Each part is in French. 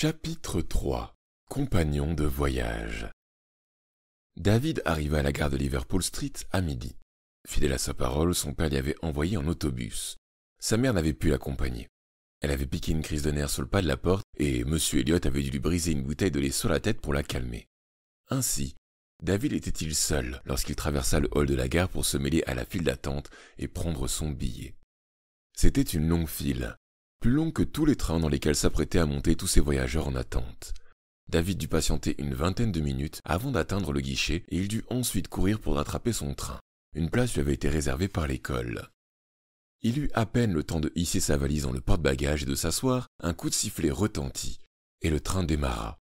Chapitre 3 Compagnons de voyage David arriva à la gare de Liverpool Street à midi. Fidèle à sa parole, son père l'y avait envoyé en autobus. Sa mère n'avait pu l'accompagner. Elle avait piqué une crise de nerfs sur le pas de la porte et M. Elliot avait dû lui briser une bouteille de lait sur la tête pour la calmer. Ainsi, David était-il seul lorsqu'il traversa le hall de la gare pour se mêler à la file d'attente et prendre son billet. C'était une longue file, plus long que tous les trains dans lesquels s'apprêtaient à monter tous ces voyageurs en attente. David dut patienter une vingtaine de minutes avant d'atteindre le guichet et il dut ensuite courir pour rattraper son train. Une place lui avait été réservée par l'école. Il eut à peine le temps de hisser sa valise dans le porte-bagages et de s'asseoir, un coup de sifflet retentit, et le train démarra.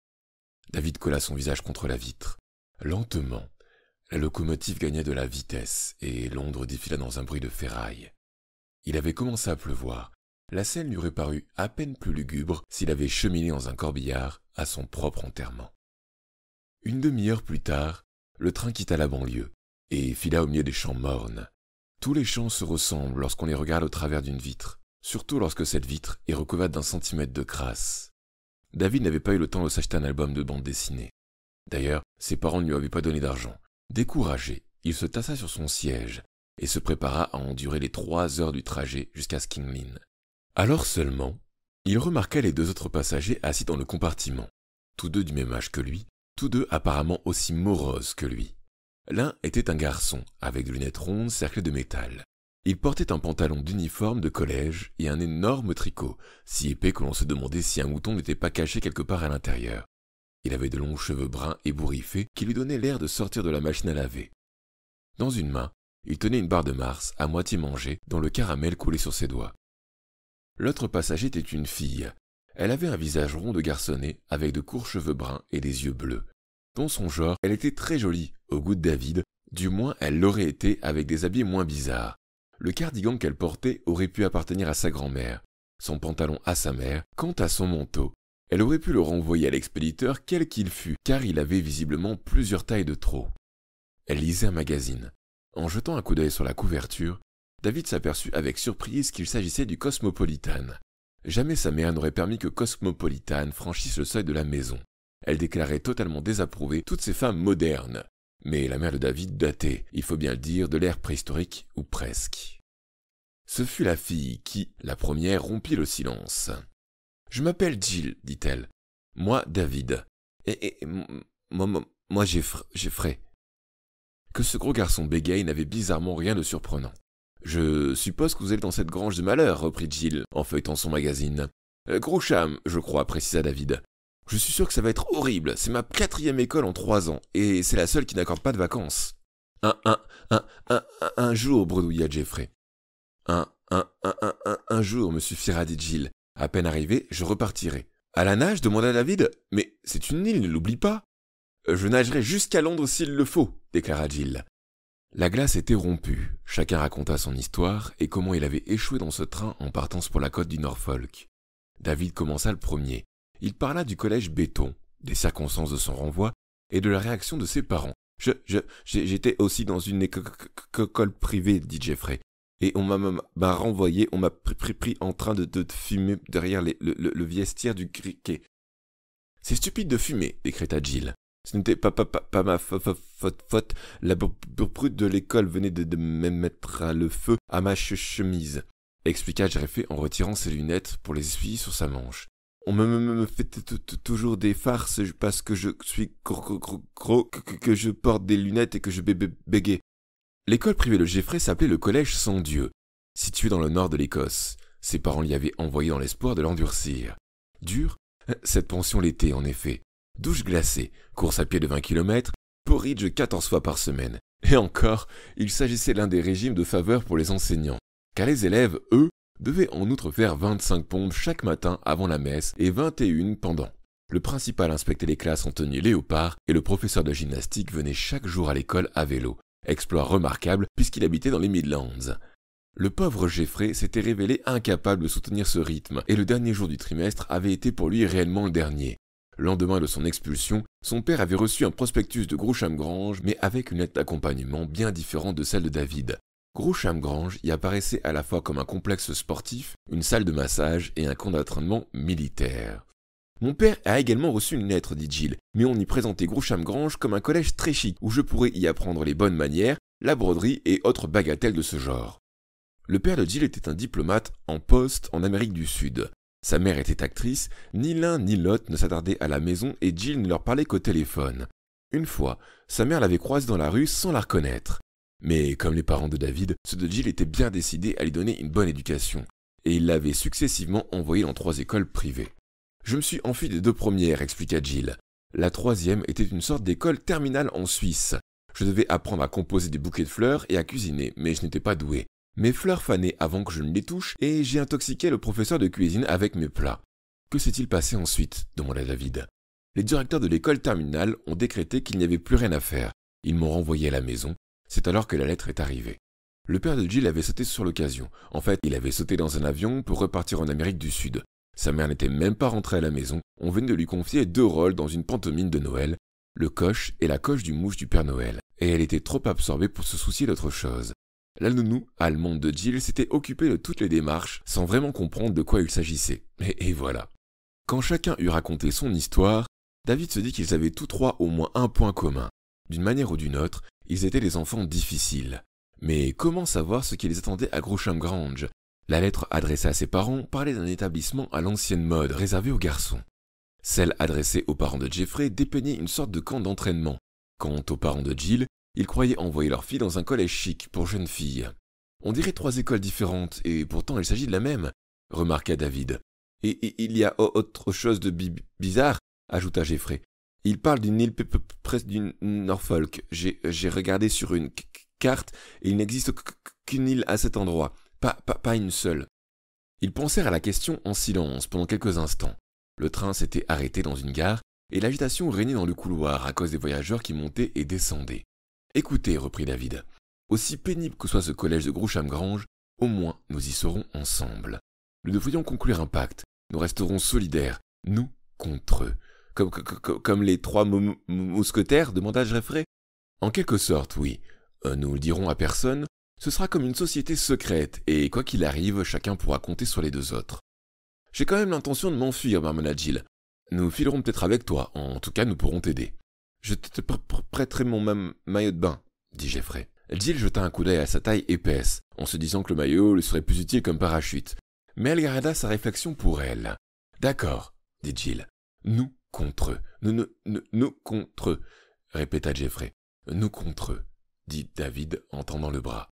David colla son visage contre la vitre. Lentement, la locomotive gagnait de la vitesse, et Londres défila dans un bruit de ferraille. Il avait commencé à pleuvoir, la scène lui aurait paru à peine plus lugubre s'il avait cheminé dans un corbillard à son propre enterrement. Une demi-heure plus tard, le train quitta la banlieue et fila au milieu des champs mornes. Tous les champs se ressemblent lorsqu'on les regarde au travers d'une vitre, surtout lorsque cette vitre est recouverte d'un centimètre de crasse. David n'avait pas eu le temps de s'acheter un album de bande dessinée. D'ailleurs, ses parents ne lui avaient pas donné d'argent. Découragé, il se tassa sur son siège et se prépara à endurer les trois heures du trajet jusqu'à Skinglin, alors seulement, il remarqua les deux autres passagers assis dans le compartiment, tous deux du même âge que lui, tous deux apparemment aussi moroses que lui. L'un était un garçon, avec des lunettes rondes cerclées de métal. Il portait un pantalon d'uniforme de collège et un énorme tricot, si épais que l'on se demandait si un mouton n'était pas caché quelque part à l'intérieur. Il avait de longs cheveux bruns et ébouriffés qui lui donnaient l'air de sortir de la machine à laver. Dans une main, il tenait une barre de Mars à moitié mangée dont le caramel coulait sur ses doigts. L'autre passager était une fille. Elle avait un visage rond de garçonnet avec de courts cheveux bruns et des yeux bleus. Dans son genre, elle était très jolie, au goût de David, du moins elle l'aurait été avec des habits moins bizarres. Le cardigan qu'elle portait aurait pu appartenir à sa grand-mère, son pantalon à sa mère, quant à son manteau. Elle aurait pu le renvoyer à l'expéditeur quel qu'il fût, car il avait visiblement plusieurs tailles de trop. Elle lisait un magazine. En jetant un coup d'œil sur la couverture, David s'aperçut avec surprise qu'il s'agissait du Cosmopolitan. Jamais sa mère n'aurait permis que Cosmopolitan franchisse le seuil de la maison. Elle déclarait totalement désapprouver toutes ces femmes modernes. Mais la mère de David datait, il faut bien le dire, de l'ère préhistorique, ou presque. Ce fut la fille qui, la première, rompit le silence. Je m'appelle Jill, dit-elle. Moi, David. Et, moi, moi, j'ai frais. Que ce gros garçon bégaye n'avait bizarrement rien de surprenant. Je suppose que vous êtes dans cette grange de malheur, reprit Jill en feuilletant son magazine. Euh, Groucham, je crois, précisa David. Je suis sûr que ça va être horrible, c'est ma quatrième école en trois ans, et c'est la seule qui n'accorde pas de vacances. Un, un, un, un, un, jour, bredouilla Jeffrey. Un, un, un, un, un, un jour, me suffira, dit Jill. À peine arrivé, je repartirai. À la nage demanda David. Mais c'est une île, ne l'oublie pas. Euh, je nagerai jusqu'à Londres s'il le faut, déclara Jill. La glace était rompue, chacun raconta son histoire et comment il avait échoué dans ce train en partance pour la côte du Norfolk. David commença le premier. Il parla du collège Béton, des circonstances de son renvoi et de la réaction de ses parents. Je, j'étais aussi dans une école privée, dit Jeffrey. Et on m'a, renvoyé, on m'a pris, en train de, fumer derrière le, le, vestiaire du criquet. C'est stupide de fumer, décréta Jill. Ce n'était pas, ma faute, faute, faute. La brute de l'école venait de, me mettre le feu à ma chemise, expliqua Geoffrey en retirant ses lunettes pour les essuyer sur sa manche. On me, fait toujours des farces parce que je suis gros, que, je porte des lunettes et que je bébé L'école privée de Geoffrey s'appelait le Collège sans Dieu, situé dans le nord de l'Écosse. Ses parents l'y avaient envoyé dans l'espoir de l'endurcir. Dur, cette pension l'était en effet douche glacée, course à pied de 20 km, porridge 14 fois par semaine. Et encore, il s'agissait l'un des régimes de faveur pour les enseignants, car les élèves, eux, devaient en outre faire 25 pompes chaque matin avant la messe et 21 pendant. Le principal inspectait les classes en tenue Léopard et le professeur de gymnastique venait chaque jour à l'école à vélo, exploit remarquable puisqu'il habitait dans les Midlands. Le pauvre Jeffrey s'était révélé incapable de soutenir ce rythme, et le dernier jour du trimestre avait été pour lui réellement le dernier lendemain de son expulsion, son père avait reçu un prospectus de Grosham Grange, mais avec une lettre d'accompagnement bien différente de celle de David. Grouchamgrange Grange y apparaissait à la fois comme un complexe sportif, une salle de massage et un camp d'entraînement militaire. Mon père a également reçu une lettre, dit Jill, mais on y présentait Grouchamgrange Grange comme un collège très chic où je pourrais y apprendre les bonnes manières, la broderie et autres bagatelles de ce genre. Le père de Jill était un diplomate en poste en Amérique du Sud. Sa mère était actrice, ni l'un ni l'autre ne s'attardaient à la maison et Jill ne leur parlait qu'au téléphone. Une fois, sa mère l'avait croisée dans la rue sans la reconnaître. Mais comme les parents de David, ceux de Jill étaient bien décidés à lui donner une bonne éducation, et ils l'avaient successivement envoyée dans trois écoles privées. Je me suis enfui des deux premières, expliqua Jill. La troisième était une sorte d'école terminale en Suisse. Je devais apprendre à composer des bouquets de fleurs et à cuisiner, mais je n'étais pas doué. Mes fleurs fanaient avant que je ne les touche et j'ai intoxiqué le professeur de cuisine avec mes plats. Que s'est-il passé ensuite demanda David. Les directeurs de l'école terminale ont décrété qu'il n'y avait plus rien à faire. Ils m'ont renvoyé à la maison. C'est alors que la lettre est arrivée. Le père de Jill avait sauté sur l'occasion. En fait, il avait sauté dans un avion pour repartir en Amérique du Sud. Sa mère n'était même pas rentrée à la maison. On venait de lui confier deux rôles dans une pantomime de Noël, le coche et la coche du mouche du Père Noël. Et elle était trop absorbée pour se soucier d'autre chose. La nounou, allemande de Jill, s'était occupée de toutes les démarches sans vraiment comprendre de quoi il s'agissait. Et, voilà. Quand chacun eut raconté son histoire, David se dit qu'ils avaient tous trois au moins un point commun. D'une manière ou d'une autre, ils étaient des enfants difficiles. Mais comment savoir ce qui les attendait à Grosham Grange La lettre adressée à ses parents parlait d'un établissement à l'ancienne mode, réservé aux garçons. Celle adressée aux parents de Jeffrey dépeignait une sorte de camp d'entraînement. Quant aux parents de Jill, ils croyaient envoyer leur fille dans un collège chic pour jeunes filles. On dirait trois écoles différentes, et pourtant il s'agit de la même, remarqua David. Et, il y a autre chose de bizarre, ajouta Geoffrey. Il parle d'une île près d'une Norfolk. J'ai regardé sur une carte et il n'existe qu'une île à cet endroit, pas, pas une seule. Ils pensèrent à la question en silence pendant quelques instants. Le train s'était arrêté dans une gare et l'agitation régnait dans le couloir à cause des voyageurs qui montaient et descendaient. Écoutez, reprit David, aussi pénible que soit ce collège de Groucham-Grange, au moins nous y serons ensemble. Nous devrions conclure un pacte, nous resterons solidaires, nous contre eux. Comme, les trois mousquetaires demanda jeffrey. En quelque sorte, oui. Euh, nous le dirons à personne, ce sera comme une société secrète, et quoi qu'il arrive, chacun pourra compter sur les deux autres. J'ai quand même l'intention de m'enfuir, marmonna Jill. Nous filerons peut-être avec toi, en tout cas nous pourrons t'aider. Je te prêterai mon même maillot de bain, dit Jeffrey. Jill jeta un coup d'œil à sa taille épaisse, en se disant que le maillot lui serait plus utile comme parachute. Mais elle garda sa réflexion pour elle. D'accord, dit Jill. Nous contre eux. Nous, contre eux, répéta Jeffrey. « Nous contre eux, dit David en tendant le bras.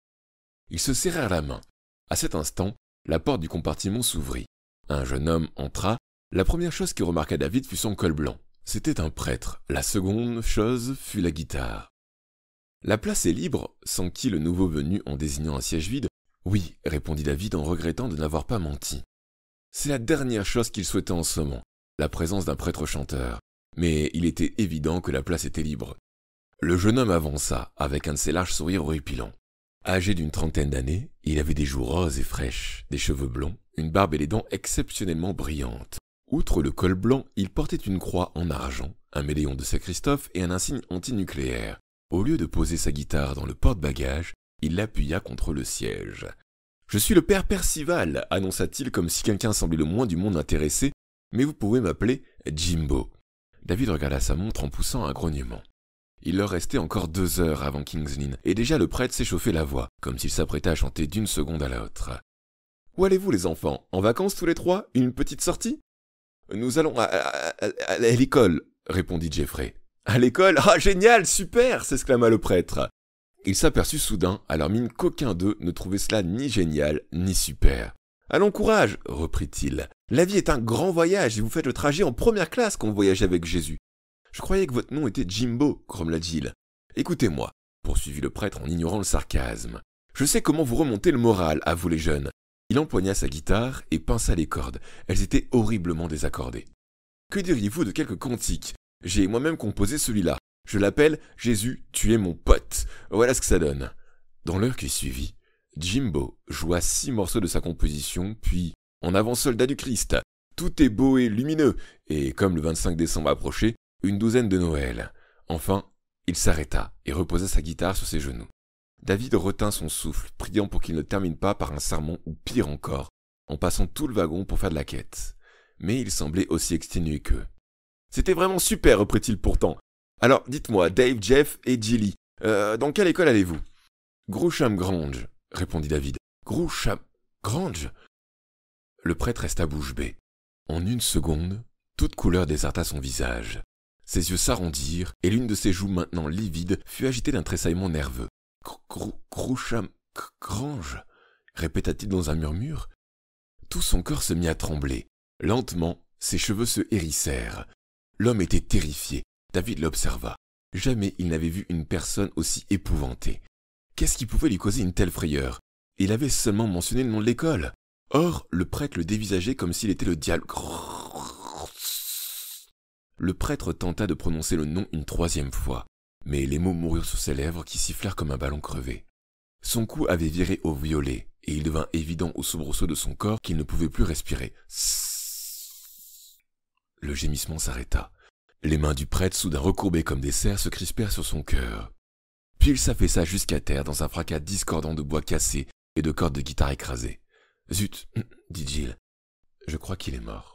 Ils se serrèrent la main. À cet instant, la porte du compartiment s'ouvrit. Un jeune homme entra. La première chose qui remarqua David fut son col blanc. C'était un prêtre. La seconde chose fut la guitare. La place est libre, qui le nouveau venu en désignant un siège vide. Oui, répondit David en regrettant de n'avoir pas menti. C'est la dernière chose qu'il souhaitait en ce moment, la présence d'un prêtre chanteur. Mais il était évident que la place était libre. Le jeune homme avança, avec un de ses larges sourires horripilants. Âgé d'une trentaine d'années, il avait des joues roses et fraîches, des cheveux blonds, une barbe et les dents exceptionnellement brillantes. Outre le col blanc, il portait une croix en argent, un médaillon de Saint-Christophe et un insigne antinucléaire. Au lieu de poser sa guitare dans le porte-bagages, il l'appuya contre le siège. Je suis le père Percival, annonça-t-il comme si quelqu'un semblait le moins du monde intéressé, mais vous pouvez m'appeler Jimbo. David regarda sa montre en poussant un grognement. Il leur restait encore deux heures avant King's et déjà le prêtre s'échauffait la voix, comme s'il s'apprêtait à chanter d'une seconde à l'autre. Où allez-vous, les enfants En vacances tous les trois Une petite sortie nous allons à, l'école, répondit Jeffrey. À l'école Ah, génial, super s'exclama le prêtre. Il s'aperçut soudain, à leur mine, qu'aucun d'eux ne trouvait cela ni génial ni super. Allons courage, reprit-il. La vie est un grand voyage et vous faites le trajet en première classe quand vous voyagez avec Jésus. Je croyais que votre nom était Jimbo, grommela il Écoutez-moi, poursuivit le prêtre en ignorant le sarcasme. Je sais comment vous remontez le moral à vous les jeunes, il empoigna sa guitare et pinça les cordes. Elles étaient horriblement désaccordées. Que diriez-vous de quelques cantiques J'ai moi-même composé celui-là. Je l'appelle Jésus, tu es mon pote. Voilà ce que ça donne. Dans l'heure qui suivit, Jimbo joua six morceaux de sa composition, puis En avant soldat du Christ, Tout est beau et lumineux, et comme le 25 décembre approchait, une douzaine de Noël. Enfin, il s'arrêta et reposa sa guitare sur ses genoux. David retint son souffle, priant pour qu'il ne termine pas par un sermon ou pire encore, en passant tout le wagon pour faire de la quête. Mais il semblait aussi exténué qu'eux. C'était vraiment super, reprit-il pourtant. Alors, dites-moi, Dave, Jeff et Jilly, euh, dans quelle école allez-vous Groucham Grange, répondit David. Groucham Grange Le prêtre resta bouche bée. En une seconde, toute couleur déserta son visage. Ses yeux s'arrondirent et l'une de ses joues maintenant livide fut agitée d'un tressaillement nerveux. Croucham, Grange, répéta-t-il dans un murmure. Tout son corps se mit à trembler. Lentement, ses cheveux se hérissèrent. L'homme était terrifié. David l'observa. Jamais il n'avait vu une personne aussi épouvantée. Qu'est-ce qui pouvait lui causer une telle frayeur Il avait seulement mentionné le nom de l'école. Or, le prêtre le dévisageait comme s'il était le diable. Le prêtre tenta de prononcer le nom une troisième fois mais les mots moururent sur ses lèvres qui sifflèrent comme un ballon crevé. Son cou avait viré au violet, et il devint évident au soubresaut de son corps qu'il ne pouvait plus respirer. Le gémissement s'arrêta. Les mains du prêtre, soudain recourbées comme des serres, se crispèrent sur son cœur. Puis il s'affaissa jusqu'à terre dans un fracas discordant de bois cassé et de cordes de guitare écrasées. Zut, dit Jill, je crois qu'il est mort.